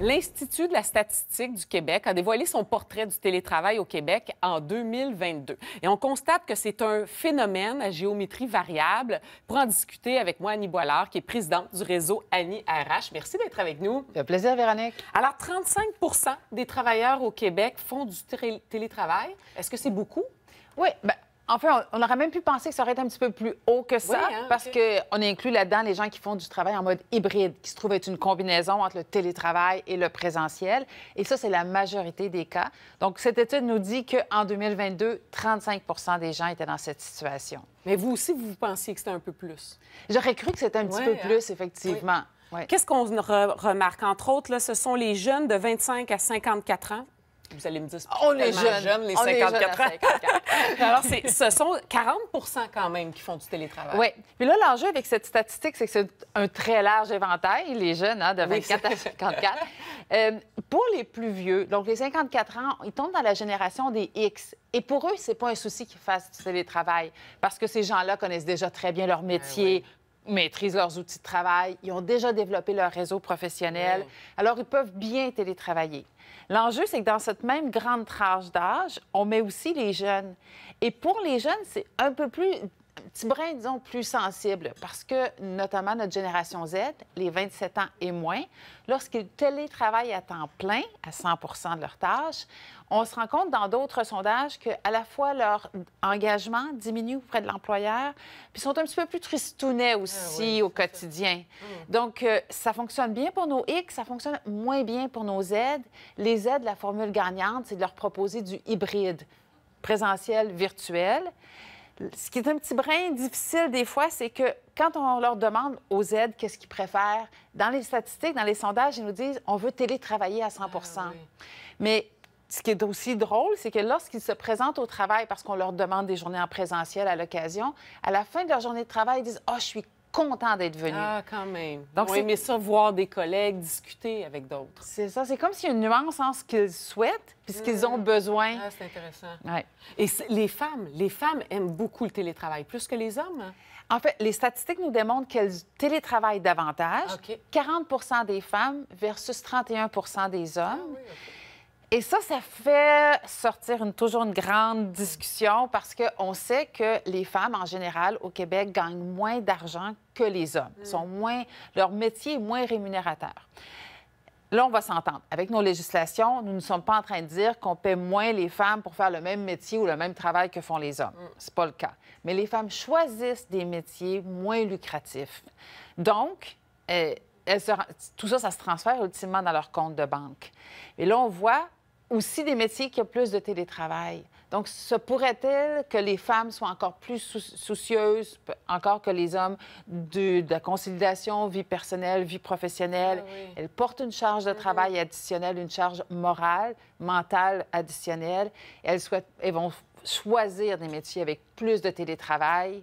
L'Institut de la statistique du Québec a dévoilé son portrait du télétravail au Québec en 2022. Et on constate que c'est un phénomène à géométrie variable. Pour en discuter avec moi, Annie Boilard, qui est présidente du réseau Annie RH. Merci d'être avec nous. Ça fait plaisir, Véronique. Alors, 35 des travailleurs au Québec font du télétravail. Est-ce que c'est beaucoup? Oui, ben, fait, on aurait même pu penser que ça aurait été un petit peu plus haut que ça, hein, parce que qu'on inclut là-dedans les gens qui font du travail en mode hybride, qui se trouve être une combinaison entre le télétravail et le présentiel. Et ça, c'est la majorité des cas. Donc, cette étude nous dit qu'en 2022, 35 des gens étaient dans cette situation. Mais vous aussi, vous pensiez que c'était un peu plus? J'aurais cru que c'était un petit peu hein. plus, effectivement. Qu'est-ce qu'on remarque? Entre autres, là, ce sont les jeunes de 25 à 54 ans vous allez me dire, on est jeunes, les 54 ans. Alors, ce sont 40 quand même qui font du télétravail. Oui. Puis là, l'enjeu avec cette statistique, c'est que c'est un très large éventail, les jeunes, hein, de 24 à 54. Euh, pour les plus vieux, donc les 54 ans, ils tombent dans la génération des X. Et pour eux, c'est pas un souci qu'ils fassent du télétravail parce que ces gens-là connaissent déjà très bien leur ben métier, maîtrisent leurs outils de travail, ils ont déjà développé leur réseau professionnel, alors ils peuvent bien télétravailler. L'enjeu, c'est que dans cette même grande tranche d'âge, on met aussi les jeunes. Et pour les jeunes, c'est un peu plus petit brin, disons, plus sensible parce que, notamment notre génération Z, les 27 ans et moins, lorsqu'ils télétravaillent à temps plein, à 100 de leur tâche, on se rend compte dans d'autres sondages qu'à la fois leur engagement diminue auprès de l'employeur, puis sont un petit peu plus tristounets ah aussi au quotidien. Mmh. Donc, euh, ça fonctionne bien pour nos X, ça fonctionne moins bien pour nos Z. Les Z, la formule gagnante, c'est de leur proposer du hybride, présentiel, virtuel. Ce qui est un petit brin difficile des fois, c'est que quand on leur demande aux aides qu'est-ce qu'ils préfèrent, dans les statistiques, dans les sondages, ils nous disent on veut télétravailler à 100 ah Mais ce qui est aussi drôle, c'est que lorsqu'ils se présentent au travail, parce qu'on leur demande des journées en présentiel à l'occasion, à la fin de leur journée de travail, ils disent oh, je suis content d'être venu. Ah, quand même. Donc, oui, mais ça, voir des collègues, discuter avec d'autres. C'est ça. C'est comme s'il y a une nuance en ce qu'ils souhaitent puis ce qu'ils ont mmh. besoin. Ah, c'est intéressant. Ouais. Et les femmes, les femmes aiment beaucoup le télétravail, plus que les hommes. Hein? En fait, les statistiques nous démontrent qu'elles télétravaillent davantage. 40 ah, des femmes versus 31 des hommes. Ah, oui, et ça, ça fait sortir une, toujours une grande discussion parce qu'on sait que les femmes, en général, au Québec, gagnent moins d'argent que les hommes. Mm. Sont moins, leur métier est moins rémunérateur. Là, on va s'entendre. Avec nos législations, nous ne sommes pas en train de dire qu'on paie moins les femmes pour faire le même métier ou le même travail que font les hommes. Mm. C'est pas le cas. Mais les femmes choisissent des métiers moins lucratifs. Donc, euh, tout ça, ça se transfère ultimement dans leur compte de banque. Et là, on voit aussi des métiers qui ont plus de télétravail. Donc, se pourrait-il que les femmes soient encore plus soucieuses, encore que les hommes, de, la conciliation vie personnelle, vie professionnelle? Ah elles portent une charge de mm-hmm. travail additionnelle, une charge morale, mentale additionnelle. Elles, souhaitent, et vont choisir des métiers avec plus de télétravail,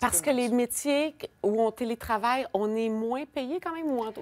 parce que les métiers où on télétravaille, on est moins payé quand même, ou en...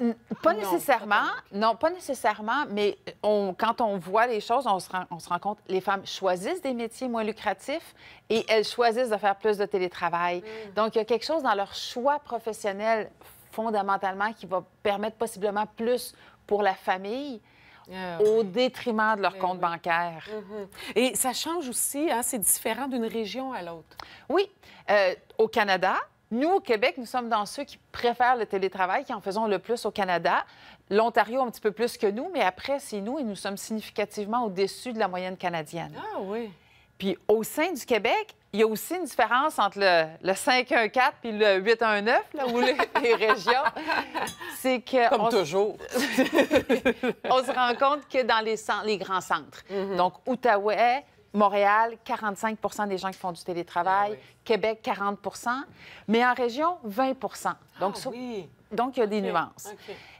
Euh, pas nécessairement, non, pas nécessairement, mais quand on voit les choses, on se, rend, on se compte, les femmes choisissent des métiers moins lucratifs et elles choisissent de faire plus de télétravail. Mm. Donc, il y a quelque chose dans leur choix professionnel fondamentalement qui va permettre possiblement plus pour la famille. Ah au détriment de leur compte bancaire. Mm-hmm. Et ça change aussi, hein, c'est différent d'une région à l'autre. Oui. Euh, au Canada, nous, au Québec, nous sommes dans ceux qui préfèrent le télétravail, qui en faisons le plus au Canada. L'Ontario, un petit peu plus que nous, mais après, c'est nous et nous sommes significativement au-dessus de la moyenne canadienne. Ah oui. Puis au sein du Québec, il y a aussi une différence entre le, le 514 puis le 819, là, où les, régions. C'est que. Comme toujours. on se rend compte que dans les, grands centres, mm-hmm. donc Outaouais, Montréal, 45 des gens qui font du télétravail. Ah Québec, 40 Mais en région, 20 Donc, ah Donc, il y a des nuances.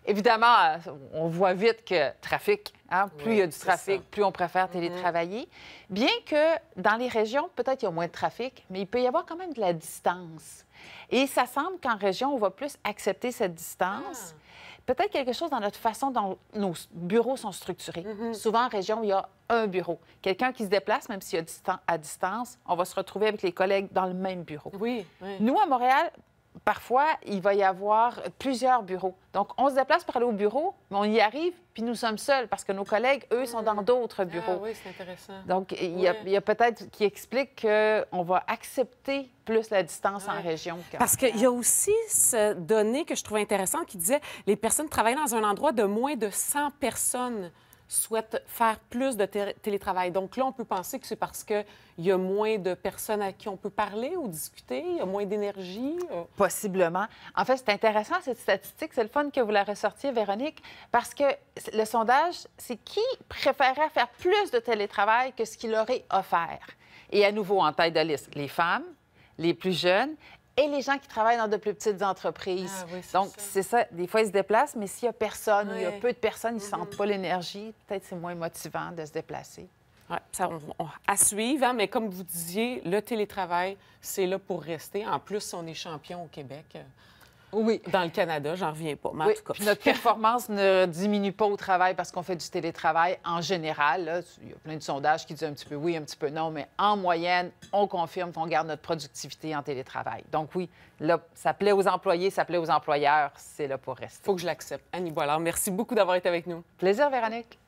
Évidemment, euh, on voit vite que trafic, hein, plus il y a du trafic, plus on préfère mhm. télétravailler. Bien que dans les régions, peut-être il y a moins de trafic, mais il peut y avoir quand même de la distance. Et ça semble qu'en région, on va plus accepter cette distance. Ah peut-être quelque chose dans notre façon dont nos bureaux sont structurés. Mhm. Souvent, en région, il y a un bureau. Quelqu'un qui se déplace, même s'il y a à distance, on va se retrouver avec les collègues dans le même bureau. oui. Nous, à Montréal, parfois, il va y avoir plusieurs bureaux. Donc, on se déplace pour aller au bureau, mais on y arrive, puis nous sommes seuls parce que nos collègues, eux, sont dans mm. d'autres ah bureaux. oui, c'est intéressant. Donc, il y a, peut-être qui explique qu'on va accepter plus la distance en région. parce qu'il y a aussi ce donné que je trouve intéressant qui disait les personnes travaillent dans un endroit de moins de 100 personnes souhaitent faire plus de télétravail. Donc là, on peut penser que c'est parce qu'il y a moins de personnes à qui on peut parler ou discuter, il y a moins d'énergie. Euh. Possiblement. En fait, c'est intéressant cette statistique. C'est le fun que vous la ressortiez, Véronique, parce que le sondage, c'est qui préférait faire plus de télétravail que ce qu'il aurait offert. Et à nouveau, en taille de liste, les femmes, les plus jeunes et les gens qui travaillent dans de plus petites entreprises. Ah Donc, c'est ça. Des fois, ils se déplacent, mais s'il y a personne ou il y a peu de personnes, ils ne sentent mm-hmm. pas l'énergie. Peut-être c'est moins motivant de se déplacer. Oui, à suivre, hein, mais comme vous disiez, le télétravail, c'est là pour rester. En plus, on est champion au Québec oui. dans le Canada, j'en reviens pas. Mais en tout cas. notre performance ne diminue pas au travail parce qu'on fait du télétravail en général. il y a plein de sondages qui disent un petit peu oui, un petit peu non, mais en moyenne, on confirme qu'on garde notre productivité en télétravail. Donc oui, là, ça plaît aux employés, ça plaît aux employeurs, c'est là pour rester. Faut que je l'accepte. Annie Boilard, merci beaucoup d'avoir été avec nous. Plaisir, Véronique.